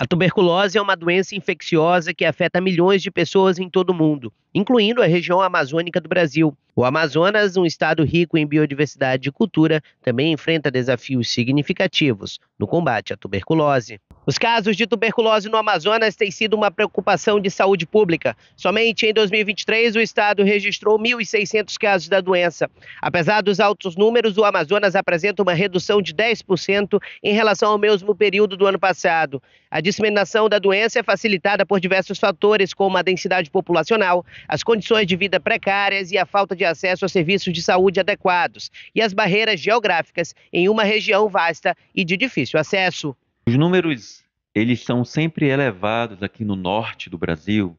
A tuberculose é uma doença infecciosa que afeta milhões de pessoas em todo o mundo, incluindo a região amazônica do Brasil. O Amazonas, um estado rico em biodiversidade e cultura, também enfrenta desafios significativos no combate à tuberculose. Os casos de tuberculose no Amazonas têm sido uma preocupação de saúde pública. Somente em 2023, o estado registrou 1.600 casos da doença. Apesar dos altos números, o Amazonas apresenta uma redução de 10% em relação ao mesmo período do ano passado. A disseminação da doença é facilitada por diversos fatores, como a densidade populacional, as condições de vida precárias e a falta de acesso a serviços de saúde adequados e as barreiras geográficas em uma região vasta e de difícil acesso. Os números eles são sempre elevados aqui no norte do Brasil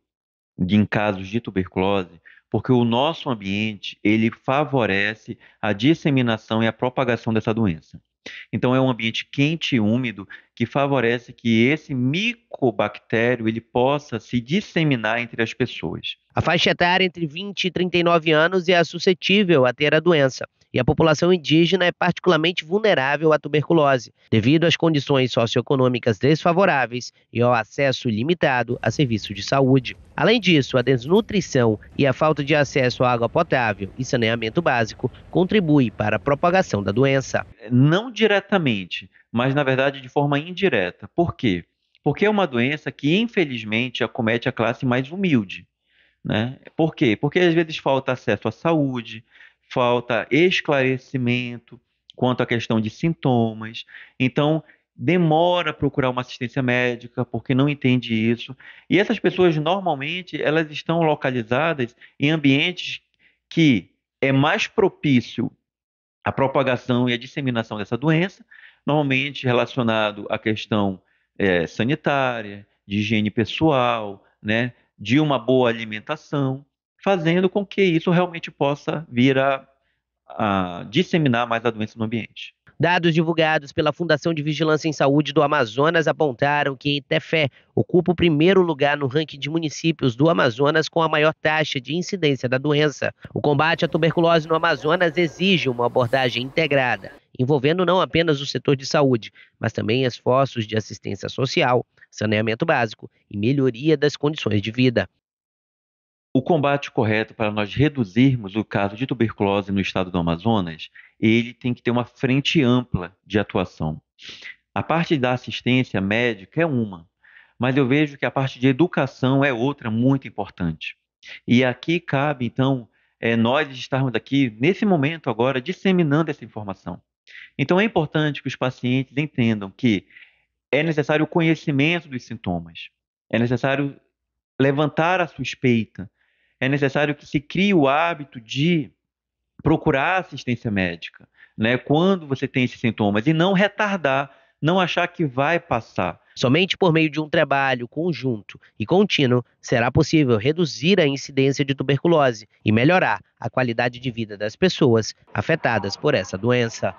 em casos de tuberculose, porque o nosso ambiente ele favorece a disseminação e a propagação dessa doença. Então é um ambiente quente e úmido que favorece que esse micobactério ele possa se disseminar entre as pessoas. A faixa etária entre 20 e 39 anos é suscetível a ter a doença e a população indígena é particularmente vulnerável à tuberculose, devido às condições socioeconômicas desfavoráveis e ao acesso limitado a serviços de saúde. Além disso, a desnutrição e a falta de acesso à água potável e saneamento básico contribui para a propagação da doença. Não diretamente, mas na verdade de forma indireta. Por quê? Porque é uma doença que, infelizmente, acomete a classe mais humilde. Né? Por quê? Porque às vezes falta acesso à saúde, falta esclarecimento quanto à questão de sintomas. Então, demora a procurar uma assistência médica porque não entende isso. E essas pessoas normalmente elas estão localizadas em ambientes que é mais propício à propagação e à disseminação dessa doença, normalmente relacionado à questão é, sanitária, de higiene pessoal, né, de uma boa alimentação fazendo com que isso realmente possa vir a, a disseminar mais a doença no ambiente. Dados divulgados pela Fundação de Vigilância em Saúde do Amazonas apontaram que Itefé ocupa o primeiro lugar no ranking de municípios do Amazonas com a maior taxa de incidência da doença. O combate à tuberculose no Amazonas exige uma abordagem integrada, envolvendo não apenas o setor de saúde, mas também esforços de assistência social, saneamento básico e melhoria das condições de vida. O combate correto para nós reduzirmos o caso de tuberculose no estado do Amazonas, ele tem que ter uma frente ampla de atuação. A parte da assistência médica é uma, mas eu vejo que a parte de educação é outra muito importante. E aqui cabe, então, é, nós estarmos aqui, nesse momento agora, disseminando essa informação. Então, é importante que os pacientes entendam que é necessário o conhecimento dos sintomas, é necessário levantar a suspeita, é necessário que se crie o hábito de procurar assistência médica, né, quando você tem esses sintomas e não retardar, não achar que vai passar. Somente por meio de um trabalho conjunto e contínuo será possível reduzir a incidência de tuberculose e melhorar a qualidade de vida das pessoas afetadas por essa doença.